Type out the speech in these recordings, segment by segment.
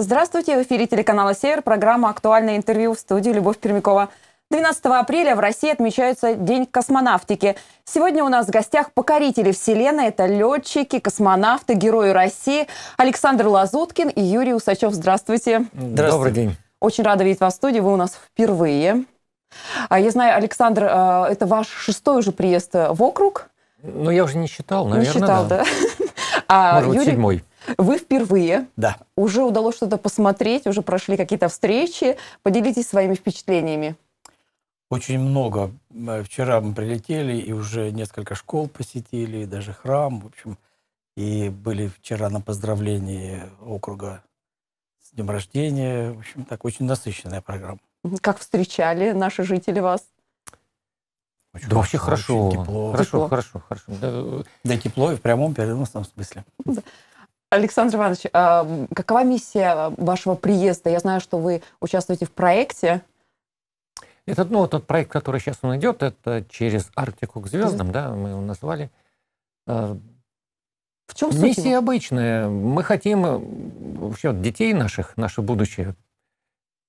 Здравствуйте, в эфире телеканала «Север», программа «Актуальное интервью» в студии Любовь Пермякова. 12 апреля в России отмечается День космонавтики. Сегодня у нас в гостях покорители Вселенной. Это летчики, космонавты, герои России Александр Лазуткин и Юрий Усачев. Здравствуйте. Здравствуйте. Добрый день. Очень рада видеть вас в студии. Вы у нас впервые. А я знаю, Александр, а, это ваш шестой уже приезд в округ. Ну, я уже не считал, наверное. Не считал, да. да. А Может, Юрий... седьмой. Вы впервые. Да. Уже удалось что-то посмотреть, уже прошли какие-то встречи. Поделитесь своими впечатлениями. Очень много. Э, вчера мы прилетели и уже несколько школ посетили, даже храм, в общем. И были вчера на поздравлении округа с днем рождения. В общем, так очень насыщенная программа. Как встречали наши жители вас? Очень да вообще хорошо. Очень тепло. Хорошо, тепло. хорошо, хорошо. Да, э, да тепло и в прямом переносном смысле. Да. Александр Иванович, а, какова миссия а, вашего приезда? Я знаю, что вы участвуете в проекте. Этот, ну, этот проект, который сейчас он идет, это через Арктику к звездам, да, мы его назвали. А, в чем суть Миссия его? обычная. Мы хотим э, вообще детей наших, наше будущее,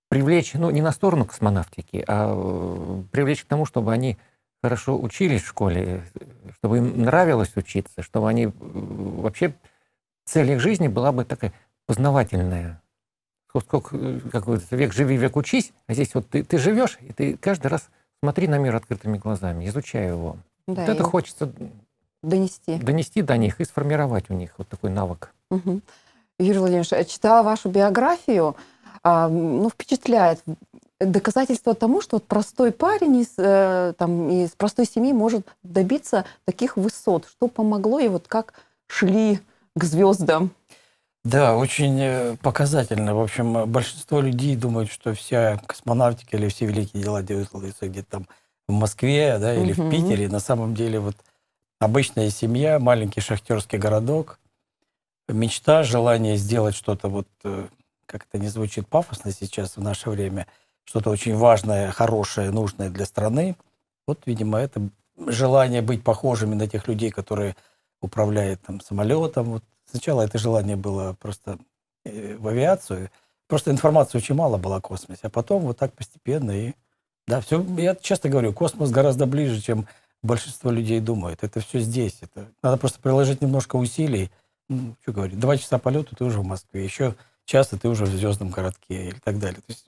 привлечь, ну, не на сторону космонавтики, а э, привлечь к тому, чтобы они хорошо учились в школе, э, чтобы им нравилось учиться, чтобы они вообще цель их жизни была бы такая познавательная. Сколько, э, как говорится, век живи, век учись, а здесь вот ты, ты живешь, и ты каждый раз смотри на мир открытыми глазами, изучай его. Да, вот это хочется донести. донести до них и сформировать у них вот такой навык. Угу. Юрий Владимирович, я читала вашу биографию, а, ну, впечатляет доказательство тому, что вот простой парень из, э, там, из простой семьи может добиться таких высот. Что помогло и вот как шли к звездам. Да, очень э, показательно. В общем, э, большинство людей думают, что вся космонавтика или все великие дела делаются где-то там в Москве да, или угу. в Питере. На самом деле вот обычная семья, маленький шахтерский городок, мечта, желание сделать что-то, вот э, как это не звучит пафосно сейчас в наше время, что-то очень важное, хорошее, нужное для страны. Вот, видимо, это желание быть похожими на тех людей, которые управляет там, самолетом. Вот сначала это желание было просто э, в авиацию. Просто информации очень мало было о космосе. А потом вот так постепенно и... Да, все, я часто говорю, космос гораздо ближе, чем большинство людей думает. Это все здесь. Это, надо просто приложить немножко усилий. Ну, что говорить, два часа полета ты уже в Москве, еще час и ты уже в звездном городке и так далее. То есть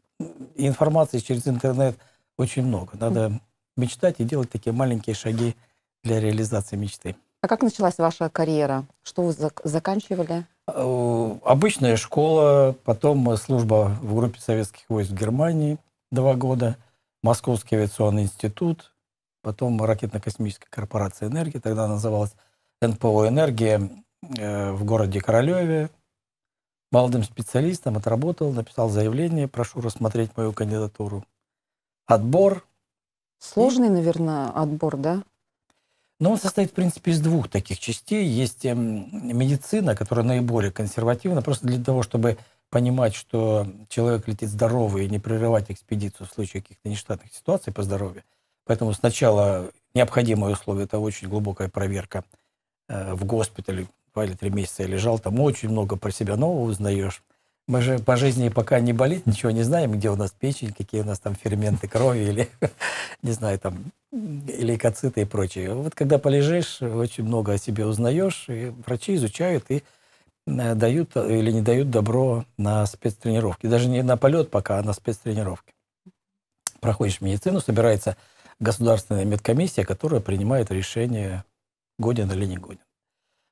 информации через интернет очень много. Надо мечтать и делать такие маленькие шаги для реализации мечты. А как началась ваша карьера? Что вы зак заканчивали? Э, обычная школа, потом э, служба в группе советских войск в Германии два года, Московский авиационный институт, потом ракетно-космическая корпорация «Энергия», тогда называлась НПО «Энергия» э, в городе Королеве. Молодым специалистом отработал, написал заявление, прошу рассмотреть мою кандидатуру. Отбор. Сложный, наверное, отбор, да? Но он состоит, в принципе, из двух таких частей. Есть эм, медицина, которая наиболее консервативна, просто для того, чтобы понимать, что человек летит здоровый, и не прерывать экспедицию в случае каких-то нештатных ситуаций по здоровью. Поэтому сначала необходимое условие – это очень глубокая проверка э, в госпитале. Два или три месяца я лежал, там очень много про себя нового узнаешь мы же по жизни пока не болит, ничего не знаем, где у нас печень, какие у нас там ферменты крови или, не знаю, там, лейкоциты и прочее. Вот когда полежишь, очень много о себе узнаешь, и врачи изучают и э, дают или не дают добро на спецтренировки. Даже не на полет пока, а на спецтренировки. Проходишь медицину, собирается государственная медкомиссия, которая принимает решение, годен или не годен.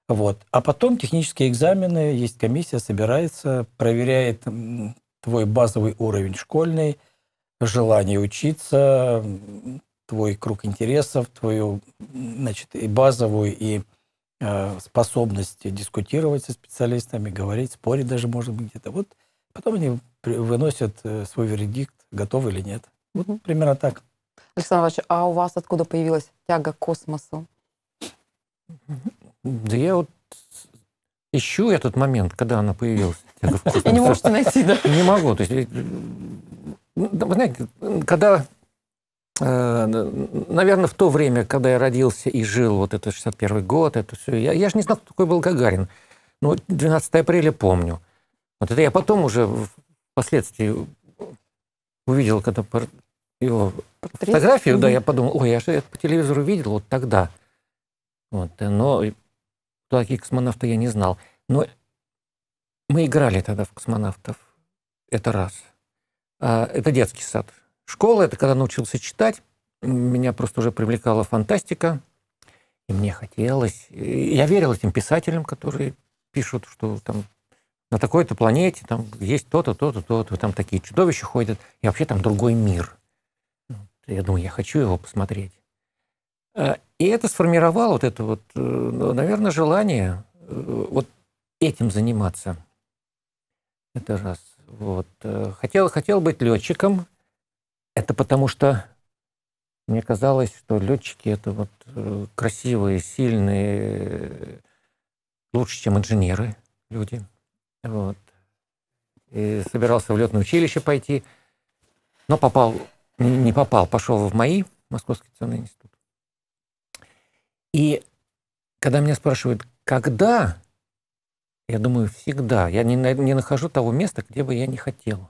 Вот. А потом технические экзамены, есть комиссия, собирается, проверяет твой базовый уровень школьный, желание учиться, твой круг интересов, твою значит, и базовую, и э, способность дискутировать со специалистами, говорить, спорить даже, может быть, где-то. Вот потом они выносят э, свой вердикт, готовы или нет. Вот угу. примерно так. Александр Иванович, а у вас откуда появилась тяга к космосу? Да я вот ищу этот момент, когда она появилась. Я говорю, не ну, можете найти, да? Не могу. То есть, э, ну, вы знаете, когда, э, наверное, в то время, когда я родился и жил, вот это 61 год, это все, я, я же не знал, кто такой был Гагарин. Но ну, 12 апреля помню. Вот это я потом уже впоследствии увидел, когда его Портрет? фотографию, да, я подумал, ой, я же это по телевизору видел вот тогда. Вот, э, но таких космонавта я не знал. Но мы играли тогда в космонавтов. Это раз. А, это детский сад. Школа — это когда научился читать. Меня просто уже привлекала фантастика. И мне хотелось... я верил этим писателям, которые пишут, что там на такой-то планете там есть то-то, то-то, то-то, там такие чудовища ходят, и вообще там другой мир. Я думаю, я хочу его посмотреть. Э, и это сформировало вот это вот, э, ну, наверное, желание э, вот этим заниматься. Это раз. Вот. Хотел, хотел быть летчиком. Это потому что мне казалось, что летчики это вот красивые, сильные, лучше, чем инженеры люди. Вот. И собирался в летное училище пойти, но попал, не попал, пошел в МАИ, Московский национальный институт. И когда меня спрашивают, когда, я думаю, всегда. Я не, не нахожу того места, где бы я не хотел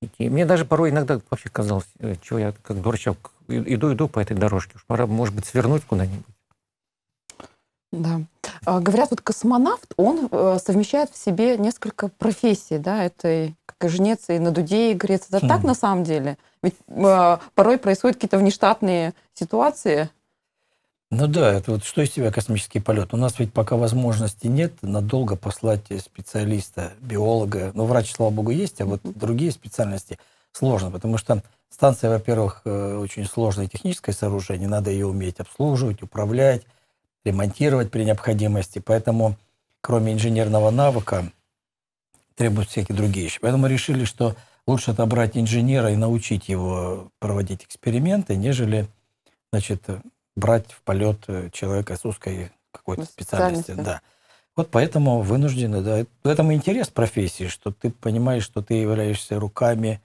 идти. Мне даже порой иногда вообще казалось, э, чего я как дурачок иду, иду по этой дорожке. Уж пора, может быть, свернуть куда-нибудь. Да. А, говорят, вот космонавт, он э, совмещает в себе несколько профессий, да, это и как и жнец, и на дуде и грец. Это mm. так на самом деле? Ведь э, порой происходят какие-то внештатные ситуации, ну да, это вот что из себя космический полет? У нас ведь пока возможности нет надолго послать э, специалиста, биолога. Ну, врач, слава богу, есть, а вот другие специальности сложно, потому что станция, во-первых, э, очень сложное техническое сооружение, надо ее уметь обслуживать, управлять, ремонтировать при необходимости. Поэтому, кроме инженерного навыка, требуются всякие другие вещи. Поэтому решили, что лучше отобрать инженера и научить его проводить эксперименты, нежели значит, брать в полет э, человека с узкой какой-то специальности. Да. Вот поэтому вынуждены, да. В этом интерес профессии, что ты понимаешь, что ты являешься руками,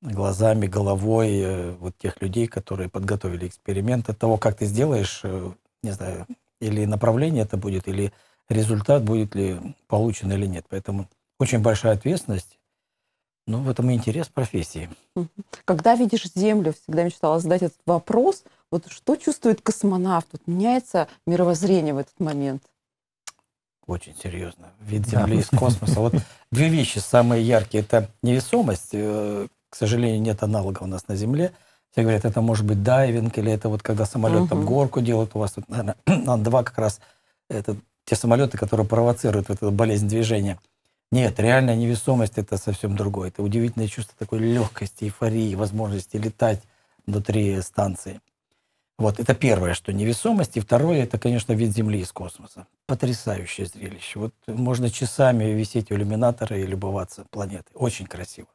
глазами, головой э, вот тех людей, которые подготовили эксперимент. От того, как ты сделаешь, э, не знаю, или направление это будет, или результат будет ли получен или нет. Поэтому очень большая ответственность. Ну, в этом и интерес профессии. Когда видишь землю, всегда мечтала задать этот вопрос – вот что чувствует космонавт? Вот меняется мировоззрение в этот момент? Очень серьезно. Вид Земли да. из космоса. Вот две вещи самые яркие. Это невесомость. Э, к сожалению, нет аналога у нас на Земле. Все говорят, это может быть дайвинг, или это вот когда самолет там горку делает. У вас вот наверное, ан как раз это те самолеты, которые провоцируют вот эту болезнь движения. Нет, реальная невесомость это совсем другое. Это удивительное чувство такой легкости, эйфории, возможности летать внутри станции. Вот, это первое, что невесомость. И второе, это, конечно, вид Земли из космоса. Потрясающее зрелище. Вот можно часами висеть у иллюминатора и любоваться планетой. Очень красиво.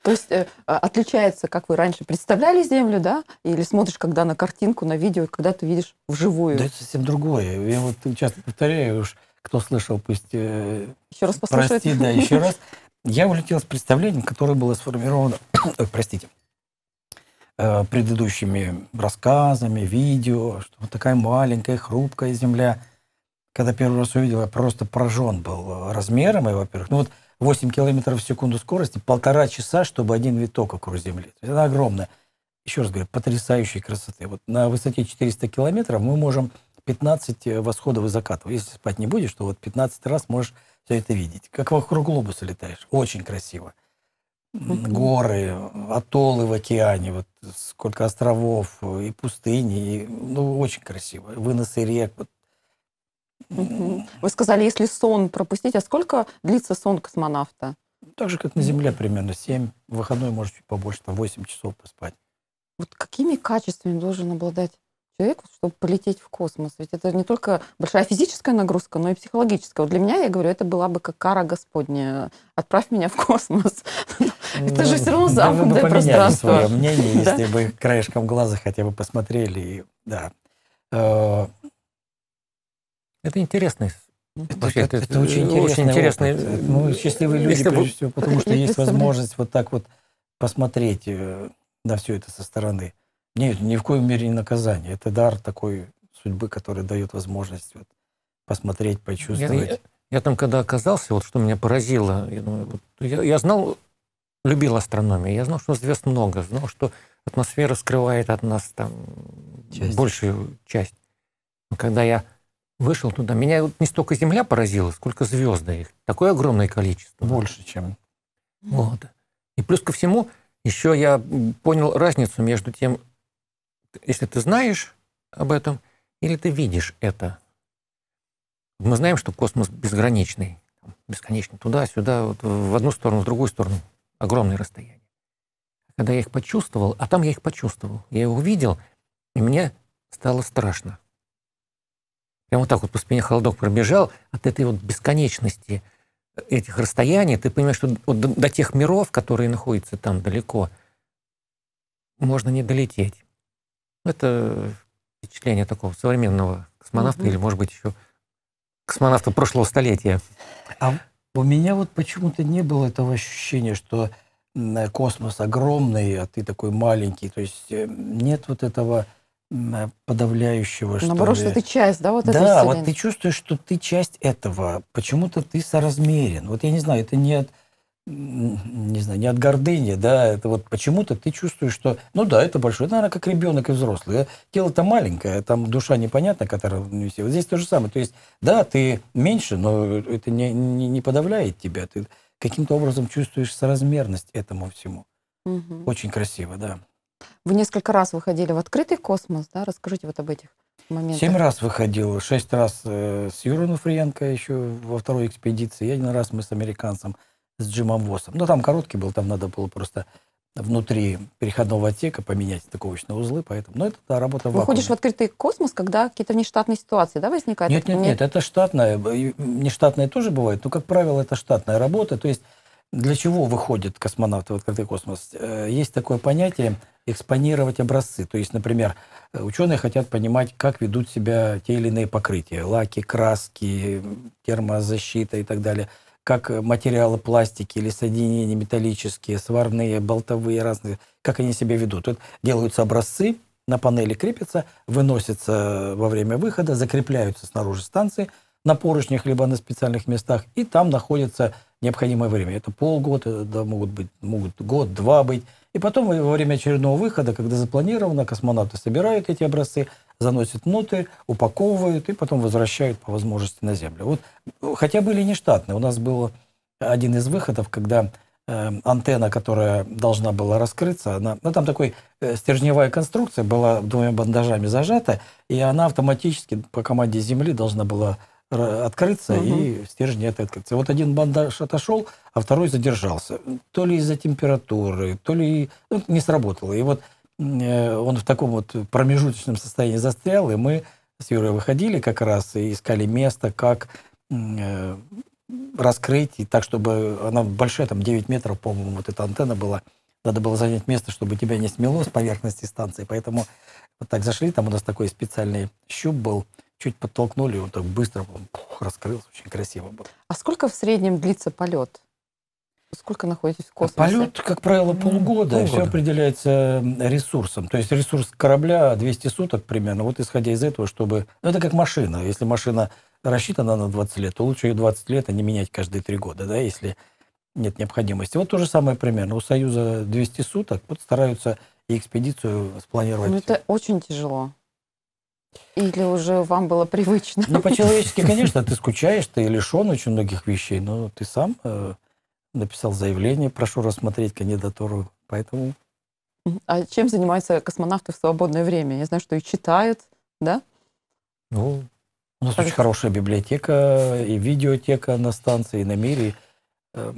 То есть э, а, отличается, как вы раньше представляли Землю, да? Или смотришь, когда на картинку, на видео, когда ты видишь вживую. Да это совсем другое. Я вот часто повторяю уж, кто слышал, пусть... Э, еще раз послушает. Прости, да, еще раз. Я улетел с представлением, которое было сформировано... Ой, простите Э, предыдущими рассказами, видео, что вот такая маленькая, хрупкая земля. Когда первый раз увидел, я просто поражен был размером, и, во-первых, ну вот 8 километров в секунду скорости, полтора часа, чтобы один виток вокруг Земли. Это огромное. Еще раз говорю, потрясающей красоты. Вот на высоте 400 километров мы можем 15 э, восходов и закатов. Если спать не будешь, то вот 15 раз можешь все это видеть. Как вокруг глобуса летаешь. Очень красиво горы, атоллы в океане, вот сколько островов и пустыни, и, ну, очень красиво, выносы рек. Вот. Вы сказали, если сон пропустить, а сколько длится сон космонавта? Так же, как на Земле примерно, 7, в выходной может чуть побольше, там 8 часов поспать. Вот какими качествами должен обладать человеку, чтобы полететь в космос. Ведь это не только большая физическая нагрузка, но и психологическая. Вот для меня, я говорю, это была бы как кара Господня. Отправь меня в космос. Это же все равно замкнутое пространство. свое мнение, если бы краешком глаза хотя бы посмотрели. Да. Э, это интересный Вообще, это, это, это очень интересный. Очень э, ну, счастливые люди, если прежде всего, потому что есть возможность вот так вот посмотреть э, на все это со стороны. Нет, ни в коем мере не наказание. Это дар такой судьбы, который дает возможность вот посмотреть, почувствовать. Я, я, я там, когда оказался, вот что меня поразило, я, я знал, любил астрономию, я знал, что звезд много, знал, что атмосфера скрывает от нас там часть. большую часть. когда я вышел туда, меня вот не столько Земля поразила, сколько звезды их. Такое огромное количество. Больше, чем. Вот. И плюс ко всему, еще я понял разницу между тем, если ты знаешь об этом, или ты видишь это. Мы знаем, что космос безграничный, бесконечный туда-сюда, вот в одну сторону, в другую сторону, огромное расстояние. Когда я их почувствовал, а там я их почувствовал, я его увидел, и мне стало страшно. Прямо вот так вот по спине холодок пробежал от этой вот бесконечности этих расстояний. Ты понимаешь, что вот до тех миров, которые находятся там далеко, можно не долететь. Это впечатление такого современного космонавта mm-hmm. или, может быть, еще космонавта прошлого столетия. А у меня вот почему-то не было этого ощущения, что космос огромный, а ты такой маленький. То есть э, нет вот этого подавляющего, что Наоборот, что ты часть, да, вот да, этой Да, вот ты чувствуешь, что ты часть этого. Почему-то ты соразмерен. Вот я не знаю, это не от не знаю, не от гордыни, да, это вот почему-то ты чувствуешь, что, ну да, это большое, это, наверное, как ребенок и взрослый. Э, тело-то маленькое, там душа непонятная, которая не все. Вот здесь то же самое. То есть, да, ты меньше, но это не, не, не подавляет тебя. Ты каким-то образом чувствуешь соразмерность этому всему. Угу. Очень красиво, да. Вы несколько раз выходили в открытый космос, да? Расскажите вот об этих моментах. Семь раз выходил, шесть раз э, с Юрой Нуфриенко еще во второй экспедиции, и один раз мы с американцем – с Джимом Восом. Но ну, там короткий был, там надо было просто внутри переходного отсека поменять стыковочные узлы, поэтому... Но ну, это да, работа в Выходишь в открытый космос, когда какие-то внештатные ситуации, да, возникают? Нет, нет, нет, нет, это штатная. Нештатная тоже бывает, но, как правило, это штатная работа. То есть для чего выходят космонавты в открытый космос? Э, есть такое понятие экспонировать образцы. То есть, например, э, ученые хотят понимать, как ведут себя те или иные покрытия. Лаки, краски, термозащита и так далее – как э, материалы пластики или соединения металлические, сварные, болтовые, разные, как они себя ведут. Вот делаются образцы, на панели крепятся, выносятся э, во время выхода, закрепляются снаружи станции на поручнях либо на специальных местах, и там находятся необходимое время. Это полгода, да, могут быть, могут год, два быть. И потом во время очередного выхода, когда запланировано, космонавты собирают эти образцы, заносят внутрь, упаковывают и потом возвращают по возможности на Землю. Вот, хотя были нештатные. У нас был один из выходов, когда э, антенна, которая должна была раскрыться, она, ну, там такой э, стержневая конструкция была двумя бандажами зажата, и она автоматически по команде Земли должна была открыться, угу. и стержень это открыться. Вот один бандаж отошел, а второй задержался. То ли из-за температуры, то ли ну, не сработало. И вот э, он в таком вот промежуточном состоянии застрял, и мы с Юрой выходили как раз и искали место, как э, раскрыть, и так, чтобы она большая, там 9 метров, по-моему, вот эта антенна была. Надо было занять место, чтобы тебя не смело с поверхности станции. Поэтому вот так зашли, там у нас такой специальный щуп был – чуть подтолкнули, он так быстро пух, раскрылся, очень красиво было. А сколько в среднем длится полет? Сколько находитесь в космосе? Полет, как правило, ну, полгода. полгода. Все определяется ресурсом. То есть ресурс корабля 200 суток примерно. Вот исходя из этого, чтобы... Ну, это как машина. Если машина рассчитана на 20 лет, то лучше ее 20 лет, а не менять каждые 3 года, да, если нет необходимости. Вот то же самое примерно. У Союза 200 суток. Вот стараются экспедицию спланировать. Но ну, это очень тяжело. Или уже вам было привычно? Ну, по-человечески, конечно, ты скучаешь, ты лишен очень многих вещей, но ты сам э, написал заявление, прошу рассмотреть кандидатуру, поэтому... А чем занимаются космонавты в свободное время? Я знаю, что и читают, да? Ну, у нас а очень это... хорошая библиотека и видеотека на станции, и на мире. Э,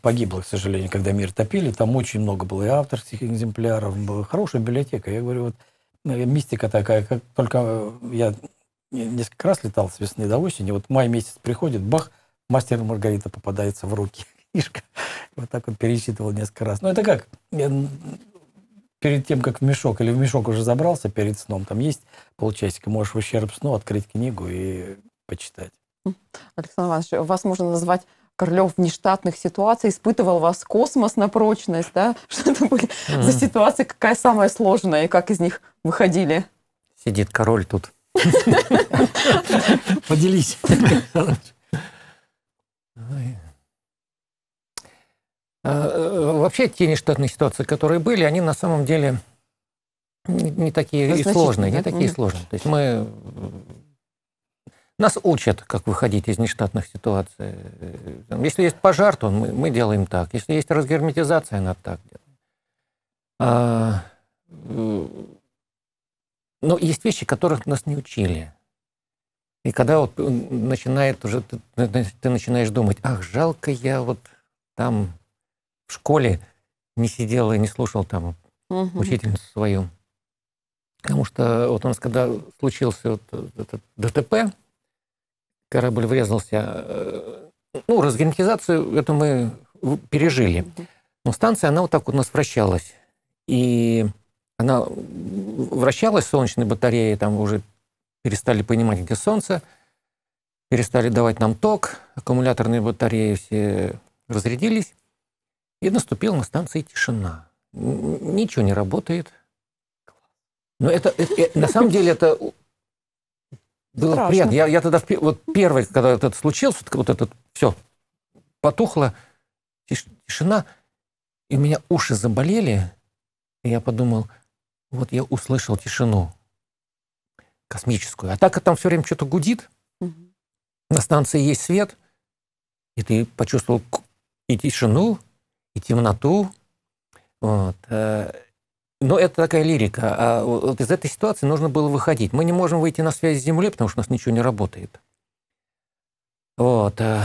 погибло, к сожалению, когда мир топили. Там очень много было и авторских экземпляров. Была хорошая библиотека. Я говорю, вот мистика такая, как только я несколько раз летал с весны до осени, вот май месяц приходит, бах, мастер Маргарита попадается в руки. Книжка. Вот так вот пересчитывал несколько раз. Но ну, это как? перед тем, как в мешок или в мешок уже забрался перед сном, там есть полчасика, можешь в ущерб сну открыть книгу и почитать. Александр Иванович, вас можно назвать Королев в нештатных ситуациях испытывал вас космос на прочность, да? Что это были mm. за ситуации, какая самая сложная, и как из них выходили? Сидит король тут. Поделись. А, э, вообще те нештатные ситуации, которые были, они на самом деле не такие и сложные, не такие сложные. То есть мы нас учат, как выходить из нештатных ситуаций. Если есть пожар, то мы, мы делаем так. Если есть разгерметизация, надо так делать. А, э, но ну, есть вещи, которых нас не учили. И когда вот начинает уже, ты, ты начинаешь думать, ах, жалко я вот там в школе не сидел и не слушал там угу. учительницу свою. Потому что вот у нас, когда случился вот этот ДТП, корабль врезался. Э, ну, разгерметизацию это мы пережили. Но станция, она вот так вот у нас вращалась. И она вращалась, солнечные батареи там уже перестали понимать, где солнце, перестали давать нам ток, аккумуляторные батареи все разрядились, и наступила на станции тишина. Ничего не работает. Но это, это э, на самом деле это было Страшно. приятно. Я, я тогда, вот первый, когда вот это случилось, вот, вот это все потухло, тиш, тишина, и у меня уши заболели, и я подумал, вот я услышал тишину космическую. А так как там все время что-то гудит, угу. на станции есть свет, и ты почувствовал и тишину, и темноту. Вот. Э, но это такая лирика. А вот из этой ситуации нужно было выходить. Мы не можем выйти на связь с Землей, потому что у нас ничего не работает. Вот. Э,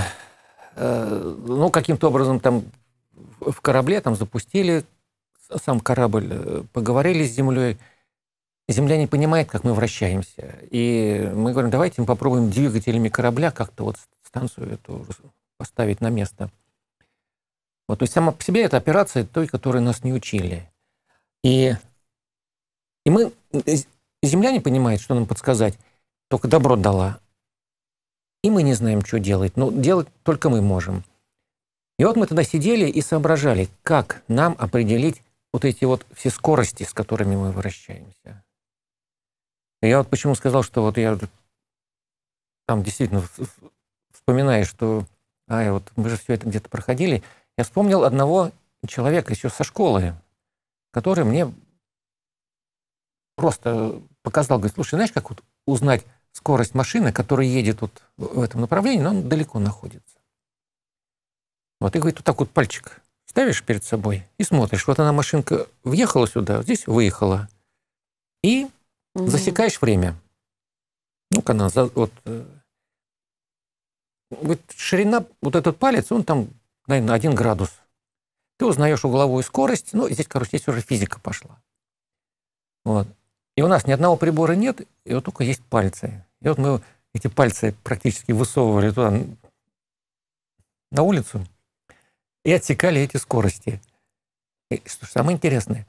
э, ну, каким-то образом там в корабле там запустили сам корабль, э, поговорили с Землей. Земля не понимает, как мы вращаемся. И мы говорим, давайте мы попробуем двигателями корабля как-то вот станцию эту поставить на место. Вот, то есть сама по себе эта операция той, которой нас не учили. И, и мы, земля не понимает, что нам подсказать, только добро дала. И мы не знаем, что делать, но ну, делать только мы можем. И вот мы тогда сидели и соображали, как нам определить вот эти вот все скорости, с которыми мы вращаемся. И я вот почему сказал, что вот я там действительно вспоминаю, что ай вот мы же все это где-то проходили, я вспомнил одного человека еще со школы, который мне просто показал, говорит, слушай, знаешь, как вот узнать скорость машины, которая едет вот в этом направлении, но он далеко находится. Вот, и говорит, вот так вот пальчик ставишь перед собой и смотришь. Вот она машинка въехала сюда, вот здесь выехала. И угу. засекаешь время. Ну-ка, она за, вот, э, вот ширина, вот этот палец, он там, наверное, один градус. Ты узнаешь угловую скорость, ну, здесь, короче, здесь уже физика пошла. Вот. И у нас ни одного прибора нет, и вот только есть пальцы. И вот мы эти пальцы практически высовывали туда, на улицу, и отсекали эти скорости. И, что самое интересное,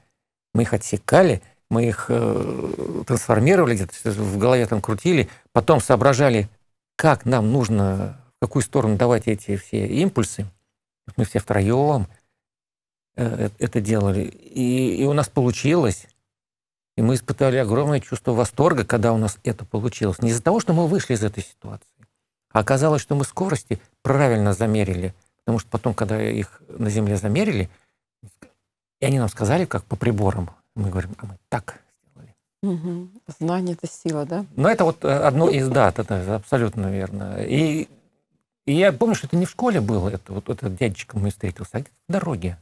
мы их отсекали, мы их э, трансформировали где-то, в голове там крутили, потом соображали, как нам нужно, в какую сторону давать эти все импульсы. Мы все втроем – Э, э, это делали. И, и у нас получилось. И мы испытали огромное чувство восторга, когда у нас это получилось. Не из-за того, что мы вышли из этой ситуации, а оказалось, что мы скорости правильно замерили. Потому что потом, когда их на Земле замерили, и они нам сказали, как по приборам, мы говорим, а мы так сделали. Угу. Знание — это сила, да? Ну это вот э, одно из, да, это абсолютно верно. И, и я помню, что это не в школе было, это вот этот дядечка мы встретился, а где-то в дороге.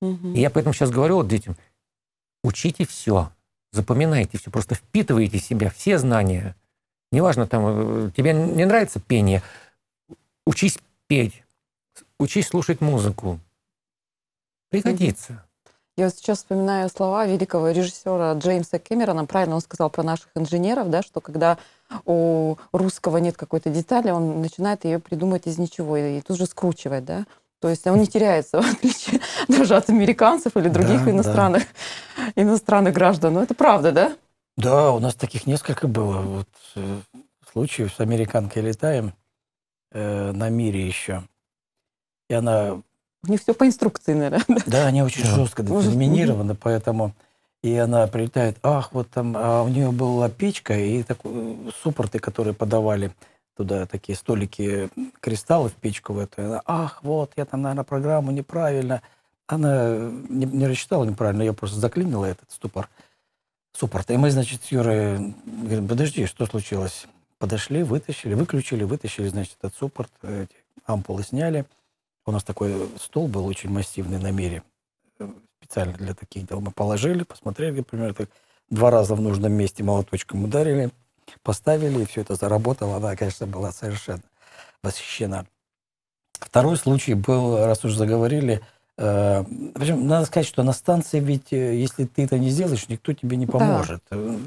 Угу. И я поэтому сейчас говорю вот детям, учите все, запоминайте все, просто впитывайте в себя все знания. Неважно, там, э, тебе не нравится пение, учись петь, учись слушать музыку. Пригодится. Я сейчас вспоминаю слова великого режиссера Джеймса Кэмерона. Правильно он сказал про наших инженеров, да, что когда у русского нет какой-то детали, он начинает ее придумать из ничего и тут же скручивать, да. То есть он не теряется, в отличие даже от американцев или других да, иностранных, да. иностранных граждан. Но ну, это правда, да? Да, у нас таких несколько было. Вот э, случаев с американкой летаем э, на мире еще. И она... У них все по инструкции, наверное. Да, они очень да. жестко детерминированы, поэтому... И она прилетает, ах, вот там, а у нее была печка и такой э, суппорты, которые подавали туда такие столики кристаллов, печку в эту. Она, Ах, вот, я там, наверное, программу неправильно. Она э, не, не рассчитала неправильно, я просто заклинила этот ступор. Суппорт. И мы, значит, с Юрой говорим, подожди, что случилось? Подошли, вытащили, выключили, вытащили, значит, этот суппорт, э, эти ампулы сняли. У нас такой стол был очень массивный на мире, э, специально для таких дел. Мы положили, посмотрели, например, так, два раза в нужном месте молоточком ударили – поставили, и все это заработало. Она, конечно, была совершенно восхищена. Второй случай был, раз уж заговорили, э, причем надо сказать, что на станции ведь, э, если ты это не сделаешь, никто тебе не поможет. Да. Э,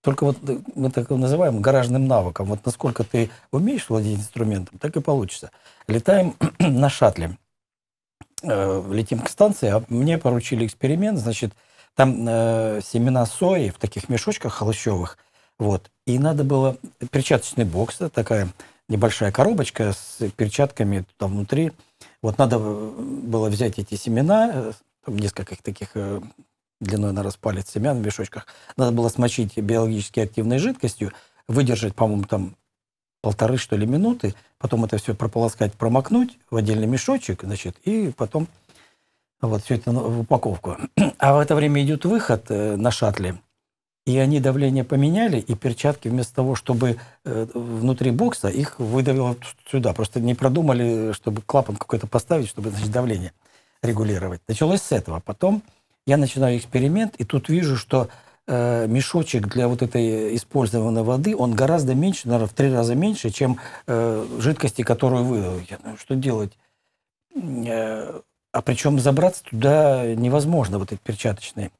только вот э, мы так называем гаражным навыком. Вот насколько ты умеешь владеть инструментом, так и получится. Летаем на шатле, летим к станции, а мне поручили эксперимент. Значит, там э, семена сои в таких мешочках холощевых. Вот и надо было перчаточный бокс, да, такая небольшая коробочка с перчатками там внутри. Вот надо э, было взять эти семена, э, там несколько таких э, длиной на распалец семян в мешочках. Надо было смочить биологически активной жидкостью, выдержать, по-моему, там полторы, что ли, минуты, потом это все прополоскать, промокнуть в отдельный мешочек, значит, и потом вот все это в упаковку. А в это время идет выход на шатле – и они давление поменяли, и перчатки вместо того, чтобы э, внутри бокса, их выдавило сюда. Просто не продумали, чтобы клапан какой-то поставить, чтобы значит, давление регулировать. Началось с этого. Потом я начинаю эксперимент, и тут вижу, что э, мешочек для вот этой использованной воды, он гораздо меньше, наверное, в три раза меньше, чем э, жидкости, которую выдал. Я думаю, что делать? Э, а причем забраться туда невозможно, вот эти перчаточные.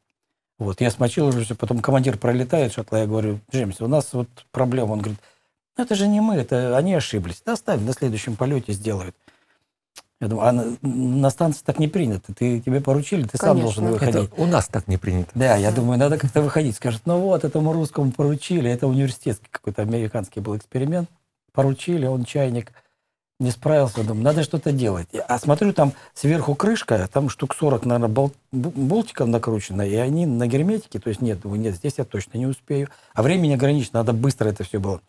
Вот, я смочил уже все, потом командир пролетает что я говорю, Джеймс, у нас вот проблема. Он говорит, ну это же не мы, это они ошиблись. Да оставь, на следующем полете сделают. Я думаю, а на, на станции так не принято. Ты, тебе поручили, ты Конечно. сам должен выходить. Это у нас так не принято. Да, я думаю, надо как-то выходить. Скажет, ну вот, этому русскому поручили. Это университетский какой-то американский был эксперимент. Поручили, он чайник не справился, думаю, надо что-то делать. А смотрю, там сверху крышка, там штук 40, наверное, бол- болтиков накручено, и они на герметике, то есть нет, думаю, нет, здесь я точно не успею. А времени ограничено, надо быстро это все было.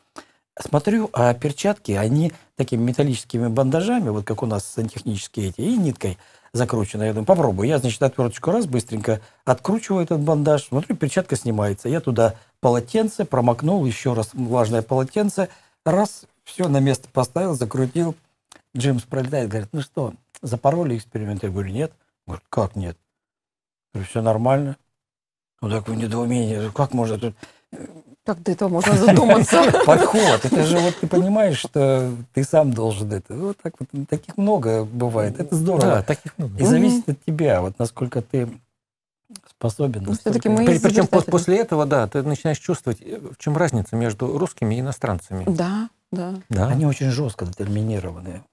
Смотрю, а перчатки, они такими металлическими бандажами, вот как у нас сантехнические эти, и ниткой закручена. Я думаю, попробую. Я, значит, отверточку раз, быстренько откручиваю этот бандаж. Смотрю, перчатка снимается. Я туда полотенце промокнул, еще раз влажное полотенце. Раз, все на место поставил, закрутил. Джеймс пролетает, говорит, ну что, запороли эксперимент? Я говорю, нет. говорит, как нет? говорю, все нормально. Ну, вот такое недоумение, как можно тут... Как до этого можно задуматься? Подход, это же вот ты понимаешь, что ты сам должен это. Вот так вот, таких много бывает, это здорово. Да, таких много. И зависит от тебя, вот насколько ты способен. Ну, все-таки мы При, Причем после этого, да, ты начинаешь чувствовать, э, в чем разница между русскими и иностранцами. Да. Да. да. Они очень жестко детерминированы.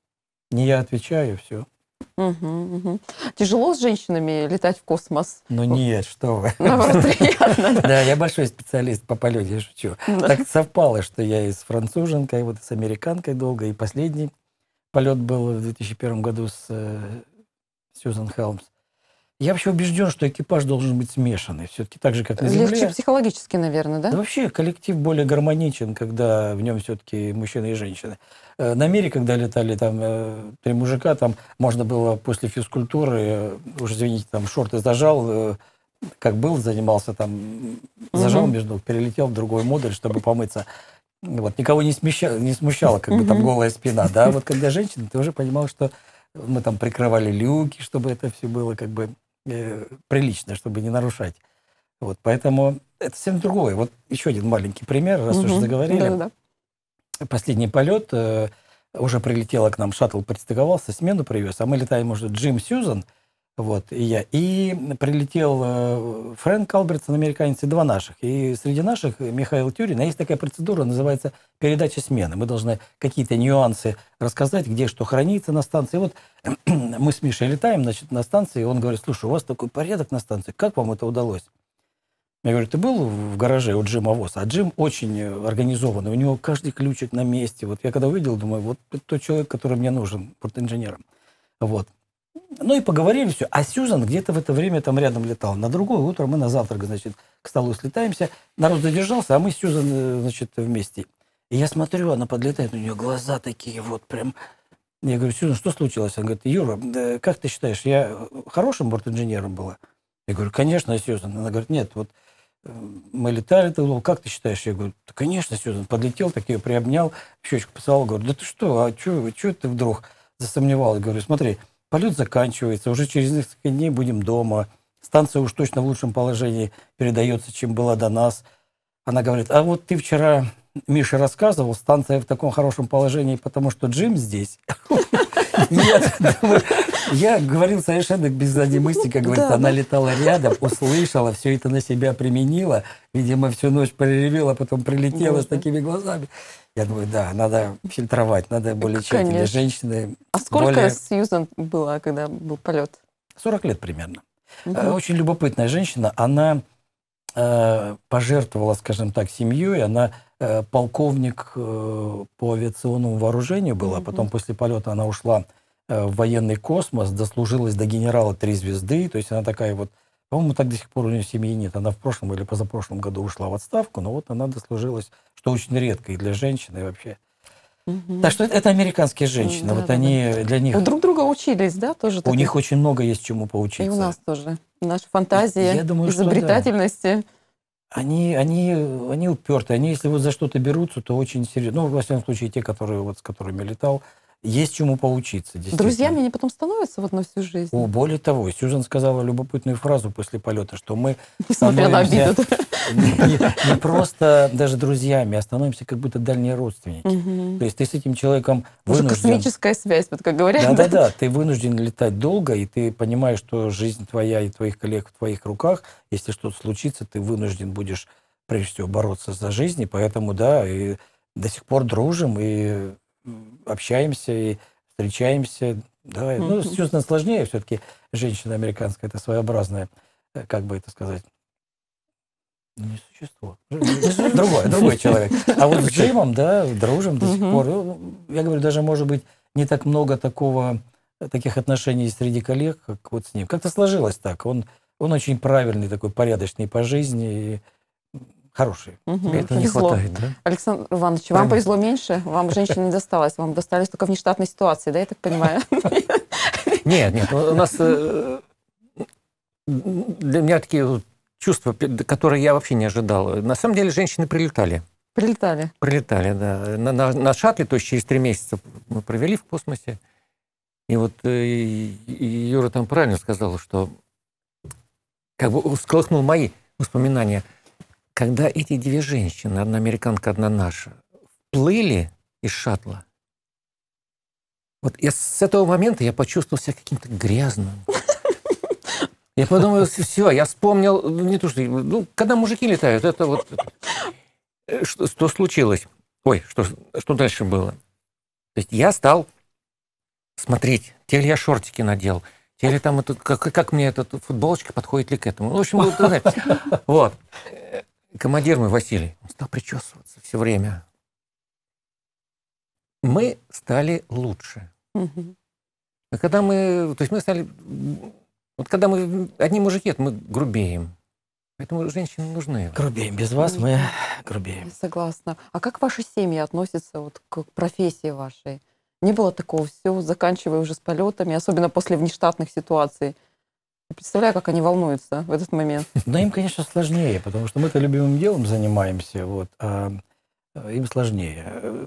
Не я отвечаю, все. Угу, угу. Тяжело с женщинами летать в космос? Ну нет, что вы. Ну, да, я большой специалист по полете, я шучу. Так совпало, что я и с француженкой, вот с американкой долго, и последний полет был в 2001 году с э, Сьюзан Хелмс. Я вообще убежден, что экипаж должен быть смешанный, все-таки так же, как на земле. Легче психологически, наверное, да? да? Вообще коллектив более гармоничен, когда в нем все-таки мужчины и женщины. Э, на мире, когда летали там э, три мужика, там можно было после физкультуры, э, уж извините, там шорты зажал, как был, занимался там, зажал угу. между, перелетел в другой модуль, чтобы помыться. Вот, никого не, смещало, не смущало, как бы там голая спина, да? Вот когда женщина, ты уже понимал, что мы там прикрывали люки, чтобы это все было как бы э, прилично, чтобы не нарушать. Вот, поэтому это совсем другое. Вот еще один маленький пример, раз угу. уже заговорили. Да-да-да. Последний полет э, уже прилетела к нам, шаттл пристыковался, смену привез, а мы летаем уже Джим Сьюзан – вот, и я. И прилетел э, Фрэнк Албертсон, американец, и два наших. И среди наших э, Михаил Тюрин. А есть такая процедура, называется передача смены. Мы должны какие-то нюансы рассказать, где что хранится на станции. Вот мы с Мишей летаем значит, на станции, и он говорит, слушай, у вас такой порядок на станции, как вам это удалось? Я говорю, ты был в гараже у Джима Воса? А Джим очень э, организованный, у него каждый ключик на месте. Вот я когда увидел, думаю, вот это тот человек, который мне нужен, порт-инженером. Вот. Ну и поговорили все. А Сьюзан где-то в это время там рядом летал. На другое утро мы на завтрак, значит, к столу слетаемся. Народ задержался, а мы с Сюзан, э, значит, вместе. И я смотрю, она подлетает, у нее глаза такие вот прям... Я говорю, Сьюзан, что случилось? Она говорит, Юра, да как ты считаешь, я э, хорошим бортинженером была? Я говорю, конечно, Сьюзан. Она говорит, нет, вот э, мы летали, ты думал, как ты считаешь? Я говорю, да, конечно, Сьюзан. Подлетел, так ее приобнял, щечку поцеловал. Говорю, да ты что, а что ты вдруг засомневалась? Говорю, смотри, Полет заканчивается, уже через несколько дней будем дома. Станция уж точно в лучшем положении передается, чем была до нас. Она говорит, а вот ты вчера Миша рассказывал, станция в таком хорошем положении, потому что Джим здесь. я говорил совершенно без задней мысли, как говорится, она летала рядом, услышала, все это на себя применила, видимо, всю ночь проревела, потом прилетела с такими глазами. Я думаю, да, надо фильтровать, надо более тщательно. Женщины А сколько Сьюзан была, когда был полет? 40 лет примерно. Э, очень любопытная женщина, она э, пожертвовала, скажем так, семьей, она Э, полковник э, по авиационному вооружению была, mm-hmm. потом после полета она ушла э, в военный космос, дослужилась до генерала три звезды, то есть она такая вот, по-моему, так до сих пор у нее семьи нет, она в прошлом или позапрошлом году ушла в отставку, но вот она дослужилась, что очень редко и для женщины вообще. Угу. Так что это, это американские женщины. Да, вот да, они да. для них... Вы а друг друга учились, да, тоже? У таких... них очень много есть чему поучиться. И у нас тоже. Наши фантазии, Я думаю, изобретательности. Что да они, они, они уперты. Они, если вот за что-то берутся, то очень серьезно. Ну, во всяком случае, те, которые, вот, с которыми летал, есть чему поучиться. Друзьями они потом становятся вот на всю жизнь. О, более того, Сюзан сказала любопытную фразу после полета, что мы Несмотря на Не, не просто даже друзьями, а становимся как будто дальние родственники. Угу. То есть ты с этим человеком Уже вынужден... космическая связь, вот как говорят. Да-да-да, ты вынужден летать долго, и ты понимаешь, что жизнь твоя и твоих коллег в твоих руках. Если что-то случится, ты вынужден будешь, прежде всего, бороться за жизнь, и поэтому, да, и до сих пор дружим, и общаемся и встречаемся. Давай. Ну, Сьюзан сложнее все-таки. Женщина американская, это своеобразная, э, как бы это сказать, не существо. Другой, другой человек. А вот с Джимом, да, дружим до сих пор. Ну, я говорю, даже, может быть, не так много такого, э, таких отношений среди коллег, как вот с ним. Как-то сложилось так. Он, он очень правильный такой, порядочный по жизни. И хорошие. Угу. Это не повезло. хватает, да? Александр Иванович, Правильно. вам повезло меньше, вам женщин не досталось, вам достались только внештатной ситуации, да, я так понимаю? Нет, нет, у нас э, для меня такие чувства, которые я вообще не ожидал. На самом деле женщины прилетали. Прилетали? Прилетали, да. На, на, на шаттле, то есть через три месяца мы провели в космосе. И вот э, и, и Юра там правильно сказал, что как бы всколыхнул мои воспоминания – когда эти две женщины, одна американка, одна наша, плыли из шаттла, вот я с этого момента я почувствовал себя каким-то грязным. Я подумал, все, я вспомнил, ну, не то что, ну, когда мужики летают, это вот... Э, что, что случилось? Ой, что, что дальше было? То есть я стал смотреть, те ли я шортики надел, те ли там, этот, как, как мне эта футболочка подходит ли к этому. Ну, в общем, вот командир мой, Василий, он стал причесываться все время. Мы стали лучше. Угу. А когда мы, то есть мы стали, вот когда мы одни мужики, мы грубеем. Поэтому женщины нужны. Грубеем. Без вас мы грубеем. Согласна. А как ваши семьи относятся вот к профессии вашей? Не было такого, все, заканчивая уже с полетами, особенно после внештатных ситуаций. Представляю, как они волнуются в этот момент. Да им, конечно, сложнее, потому что мы-то любимым делом занимаемся, вот, а э, им сложнее. Э,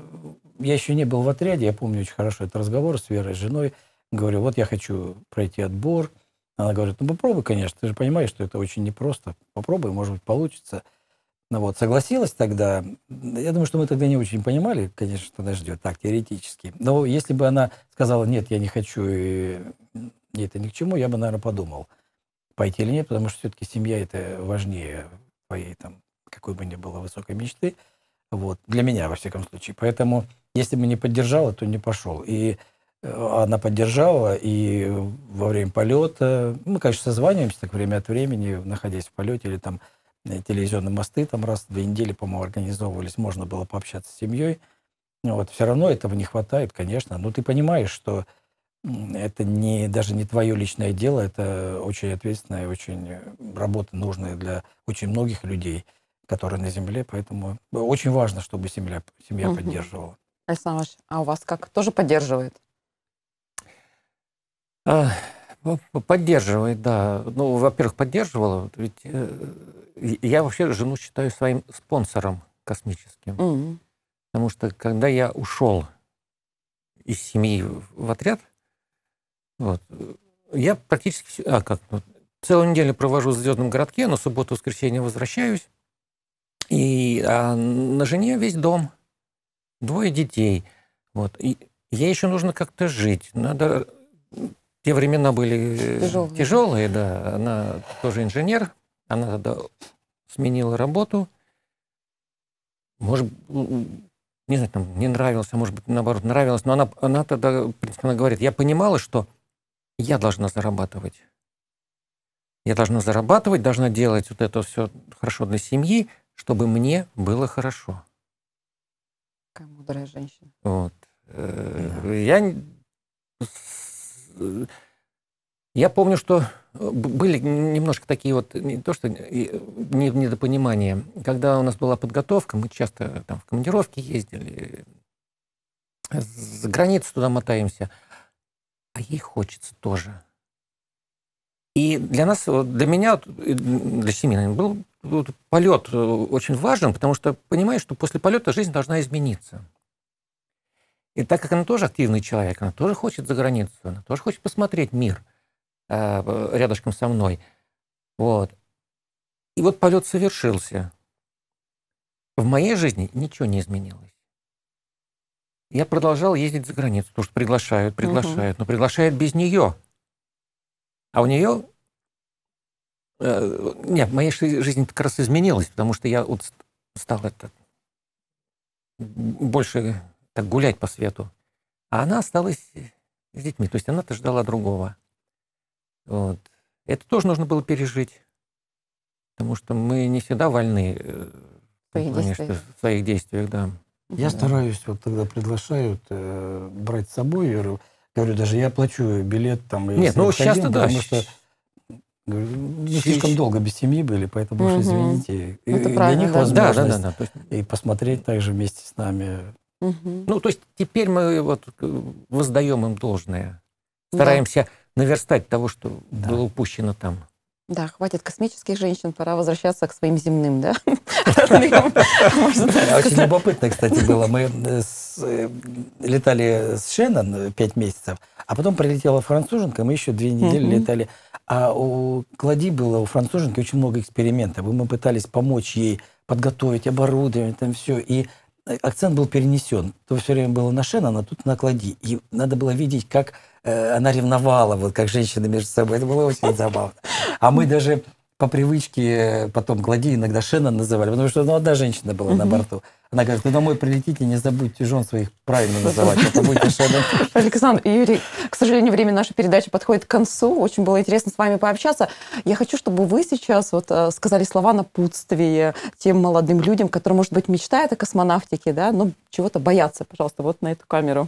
я еще не был в отряде, я помню очень хорошо этот разговор с Верой, с женой. Говорю, вот я хочу пройти отбор. Она говорит, ну попробуй, конечно, ты же понимаешь, что это очень непросто. Попробуй, может быть, получится. Ну вот, согласилась тогда. Я думаю, что мы тогда не очень понимали, конечно, что нас ждет, так, теоретически. Но если бы она сказала, нет, я не хочу, и и это ни к чему, я бы, наверное, подумал, пойти или нет, потому что все-таки семья это важнее твоей там, какой бы ни было высокой мечты. Вот. Для меня, во всяком случае. Поэтому, если бы не поддержала, то не пошел. И э, она поддержала, и во время полета, мы, конечно, созваниваемся так время от времени, находясь в полете, или там э, телевизионные мосты, там раз в две недели, по-моему, организовывались, можно было пообщаться с семьей. Вот, все равно этого не хватает, конечно. Но ты понимаешь, что это не, даже не твое личное дело, это очень ответственная, очень э, работа нужная для очень многих людей, которые на земле, поэтому э, очень важно, чтобы семья, семья угу. поддерживала. Александр Ильич, а у вас как? Тоже поддерживает? А, ну, поддерживает, да. Ну, во-первых, поддерживала. Ведь э, я вообще жену считаю своим спонсором космическим. Угу. Потому что когда я ушел из семьи в отряд, вот. Я практически... А, как? Целую неделю провожу в звездном городке, но субботу-воскресенье возвращаюсь. И а на жене весь дом, двое детей. Вот. И ей еще нужно как-то жить. Надо... Те времена были э, тяжелые. тяжелые, да. Она тоже инженер. Она тогда сменила работу. Может, не знаю, там не нравилось, а может быть, наоборот, нравилось. Но она, она тогда, в принципе, она говорит, я понимала, что я должна зарабатывать. Я должна зарабатывать, должна делать вот это все хорошо для семьи, чтобы мне было хорошо. Какая мудрая женщина. Вот. Да. Я, я помню, что были немножко такие вот, не то что недопонимания. Когда у нас была подготовка, мы часто там в командировке ездили, за границу туда мотаемся – а ей хочется тоже. И для нас, для меня, для семьи, наверное, был полет э, очень важен, потому что понимаешь, что после полета жизнь должна измениться. И так как она тоже активный человек, она тоже хочет за границу, она тоже хочет посмотреть мир э, рядышком со мной. Вот. И вот полет совершился. В моей жизни ничего не изменилось я продолжал ездить за границу, потому что приглашают, приглашают, угу. но приглашают без нее. А у нее... Э, нет, моя жизнь как раз изменилась, потому что я вот стал это, больше так гулять по свету. А она осталась с детьми, то есть она-то ждала другого. Вот. Это тоже нужно было пережить, потому что мы не всегда вольны э, в своих, конечно, действиях. в своих действиях, да. Я стараюсь, вот тогда приглашают э, брать с собой. говорю, говорю, даже я плачу билет там. Нет, ну сейчас-то да. Потому что говорю, ну, слишком долго без семьи были, поэтому уж извините. Ну, это и для них да. возможность да, да, да, да. и посмотреть также вместе с нами. Угу. Ну, то есть теперь мы вот э, воздаем им должное. Стараемся да. наверстать того, что да. было упущено там. Да, хватит космических женщин, пора возвращаться к своим земным, да? Очень любопытно, кстати, было. Мы э, э, летали с Шеннон э, пять месяцев, а потом прилетела француженка, мы еще две недели летали. А у Клади было, у француженки очень много экспериментов, мы пытались помочь ей подготовить оборудование, там все. И Э, акцент был перенесен. То все время было на Шен, она тут на клади. И надо было видеть, как э, она ревновала, вот как женщины между собой. Это было очень забавно. А мы даже по привычке потом Глади иногда Шеннон называли, потому что ну, одна женщина была на борту. Она говорит, вы «Ну, домой прилетите, не забудьте жен своих правильно называть, это будет Шеннон. Александр, Юрий, к сожалению, время нашей передачи подходит к концу. Очень было интересно с вами пообщаться. Я хочу, чтобы вы сейчас вот э, сказали слова напутствие тем молодым людям, которые, может быть, мечтают о космонавтике, да, но чего-то боятся, пожалуйста, вот на эту камеру.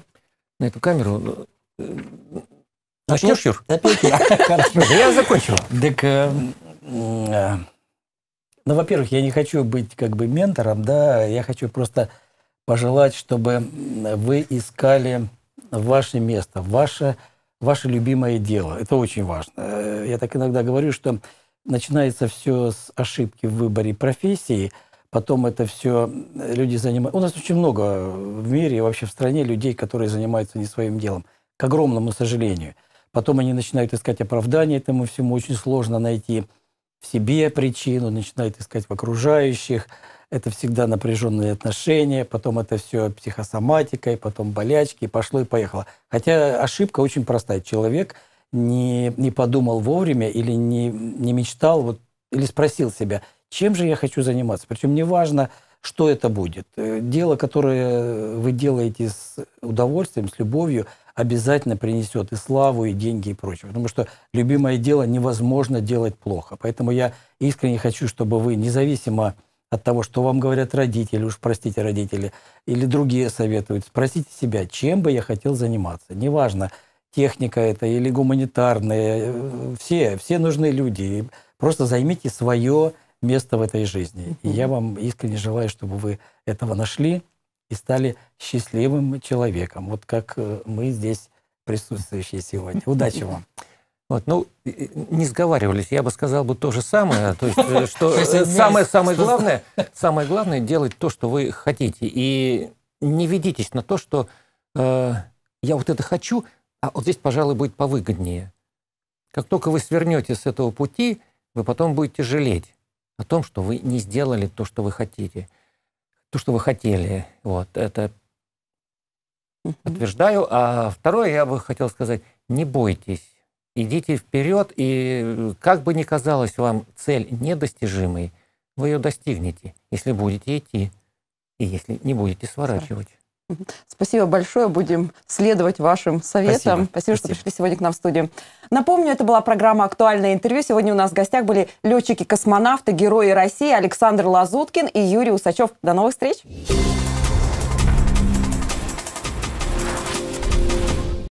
На эту камеру? Ну, э, Начнешь, Юр? Опять я. Хорошо. Я закончил. Так э, Э, ну, во-первых, я не хочу быть как бы ментором, да, я хочу просто пожелать, чтобы вы искали ваше место, ваше, ваше любимое дело. Это очень важно. Э, я так иногда говорю, что начинается все с ошибки в выборе профессии, потом это все люди занимают... У нас очень много в мире и вообще в стране людей, которые занимаются не своим делом, к огромному сожалению. Потом они начинают искать оправдание этому всему, очень сложно найти в себе причину, начинает искать в окружающих. Это всегда напряженные отношения, потом это все психосоматика, и потом болячки, и пошло и поехало. Хотя ошибка очень простая. Человек не, не подумал вовремя или не, не мечтал, вот, или спросил себя, чем же я хочу заниматься. Причем неважно, что это будет. Э, дело, которое вы делаете с удовольствием, с любовью – обязательно принесет и славу, и деньги, и прочее. Потому что любимое дело невозможно делать плохо. Поэтому я искренне хочу, чтобы вы, независимо от того, что вам говорят родители, уж простите родители, или другие советуют, спросите себя, чем бы я хотел заниматься. Неважно, техника это или гуманитарная, э, все, все нужны люди. Просто займите свое место в этой жизни. И я вам искренне желаю, чтобы вы этого нашли и стали счастливым человеком, вот как э, мы здесь присутствующие сегодня. Удачи вам! Вот, ну, не сговаривались, я бы сказал бы то же самое. То есть, э, что э, самое, самое главное, самое главное делать то, что вы хотите. И не ведитесь на то, что э, я вот это хочу, а вот здесь, пожалуй, будет повыгоднее. Как только вы свернете с этого пути, вы потом будете жалеть о том, что вы не сделали то, что вы хотите то, что вы хотели. Вот, это угу. подтверждаю. А второе, я бы хотел сказать, не бойтесь. Идите вперед, и как бы ни казалось вам цель недостижимой, вы ее достигнете, если будете идти и если не будете сворачивать. Спасибо большое. Будем следовать вашим советам. Спасибо, Спасибо что Спасибо. пришли сегодня к нам в студию. Напомню, это была программа «Актуальное интервью». Сегодня у нас в гостях были летчики-космонавты, герои России Александр Лазуткин и Юрий Усачев. До новых встреч!